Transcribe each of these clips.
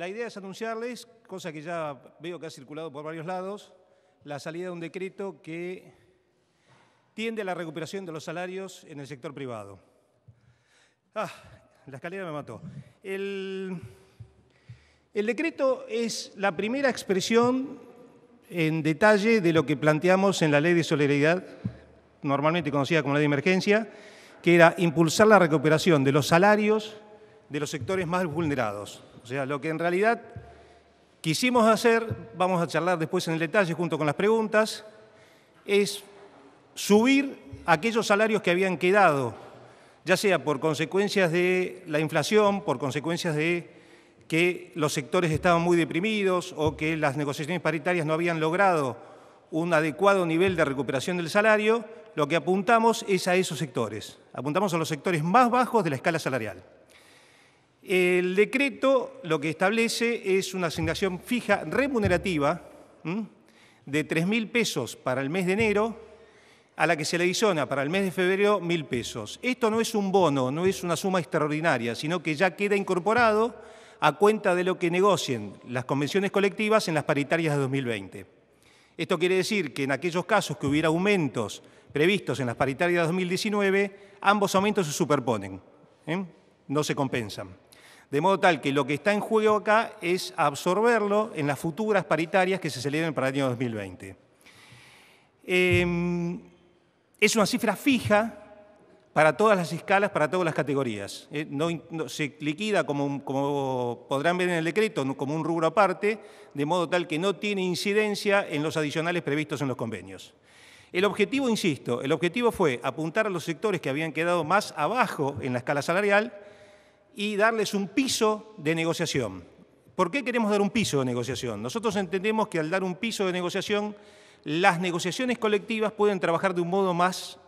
la idea es anunciarles, cosa que ya veo que ha circulado por varios lados, la salida de un decreto que tiende a la recuperación de los salarios en el sector privado. Ah, la escalera me mató. El, el decreto es la primera expresión en detalle de lo que planteamos en la ley de solidaridad, normalmente conocida como ley de emergencia, que era impulsar la recuperación de los salarios de los sectores más vulnerados. O sea, lo que en realidad quisimos hacer, vamos a charlar después en el detalle junto con las preguntas, es subir aquellos salarios que habían quedado, ya sea por consecuencias de la inflación, por consecuencias de que los sectores estaban muy deprimidos o que las negociaciones paritarias no habían logrado un adecuado nivel de recuperación del salario, lo que apuntamos es a esos sectores. Apuntamos a los sectores más bajos de la escala salarial. El decreto lo que establece es una asignación fija remunerativa de 3.000 pesos para el mes de enero, a la que se le adiciona para el mes de febrero 1.000 pesos. Esto no es un bono, no es una suma extraordinaria, sino que ya queda incorporado a cuenta de lo que negocien las convenciones colectivas en las paritarias de 2020. Esto quiere decir que en aquellos casos que hubiera aumentos previstos en las paritarias de 2019, ambos aumentos se superponen, no se compensan. De modo tal que lo que está en juego acá es absorberlo en las futuras paritarias que se celebren para el año 2020. Em, es una cifra fija para todas las escalas, para todas las categorías. Eh, no, se liquida, como, como podrán ver en el decreto, como un rubro aparte, de modo tal que no tiene incidencia en los adicionales previstos en los convenios. El objetivo, insisto, el objetivo fue apuntar a los sectores que habían quedado más abajo en la escala salarial y darles un piso de negociación. ¿Por qué queremos dar un piso de negociación? Nosotros entendemos que al dar un piso de negociación, las negociaciones colectivas pueden trabajar de un modo más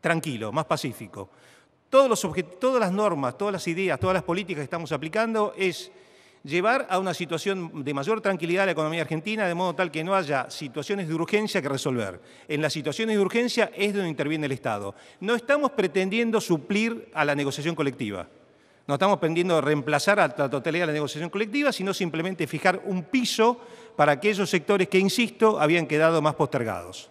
tranquilo, más pacífico. Todos todas las normas, todas las ideas, todas las políticas que estamos aplicando es llevar a una situación de mayor tranquilidad a la economía argentina, de modo tal que no haya situaciones de urgencia que resolver. En las situaciones de urgencia es donde interviene el Estado. No estamos pretendiendo suplir a la negociación colectiva. No estamos pendiendo de reemplazar a la totalidad de la negociación colectiva, sino simplemente fijar un piso para aquellos sectores que, insisto, habían quedado más postergados.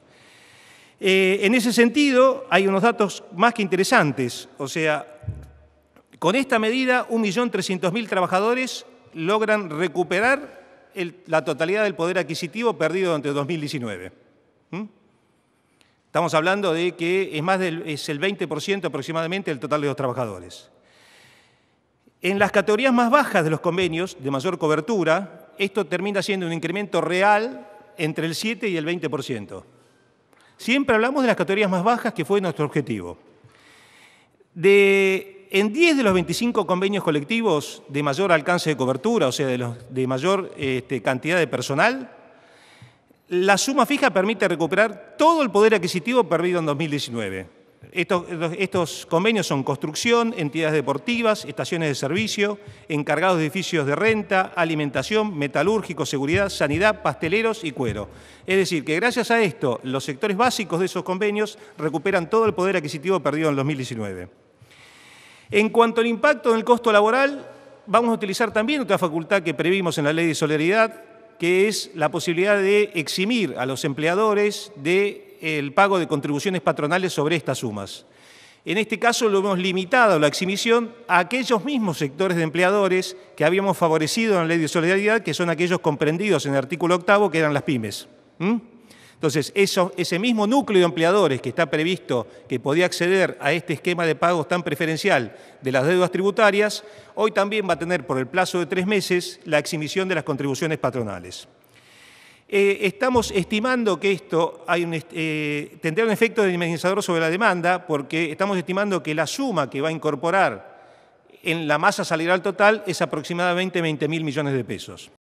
Eh, en ese sentido, hay unos datos más que interesantes. O sea, con esta medida, 1.300.000 trabajadores logran recuperar la totalidad del poder adquisitivo perdido durante 2019. ¿Mm? Estamos hablando de que es, más del, es el 20% aproximadamente del total de los trabajadores. En las categorías más bajas de los convenios de mayor cobertura, esto termina siendo un incremento real entre el 7 y el 20%. Siempre hablamos de las categorías más bajas, que fue nuestro objetivo. en 10 de los 25 convenios colectivos de mayor alcance de cobertura, o sea, de, mayor este, cantidad de personal, la suma fija permite recuperar todo el poder adquisitivo perdido en 2019. Estos, convenios son construcción, entidades deportivas, estaciones de servicio, encargados de edificios de renta, alimentación, metalúrgico, seguridad, sanidad, pasteleros y cuero. Es decir, que gracias a esto, los sectores básicos de esos convenios recuperan todo el poder adquisitivo perdido en 2019. En cuanto al impacto en el costo laboral, vamos a utilizar también otra facultad que previmos en la ley de solidaridad, que es la posibilidad de eximir a los empleadores de el pago de contribuciones patronales sobre estas sumas. En este caso lo hemos limitado la exhibición a aquellos mismos sectores de empleadores que habíamos favorecido en la ley de solidaridad, que son aquellos comprendidos en el artículo octavo, que eran las pymes. Entonces, ese mismo núcleo de empleadores que está previsto que podía acceder a este esquema de pagos tan preferencial de las deudas tributarias, hoy también va a tener por el plazo de tres meses la exhibición de las contribuciones patronales. Eh, estamos estimando que esto eh, tendrá un efecto dinamizador sobre la demanda porque estamos estimando que la suma que va a incorporar en la masa salarial total es aproximadamente 20 mil millones de pesos.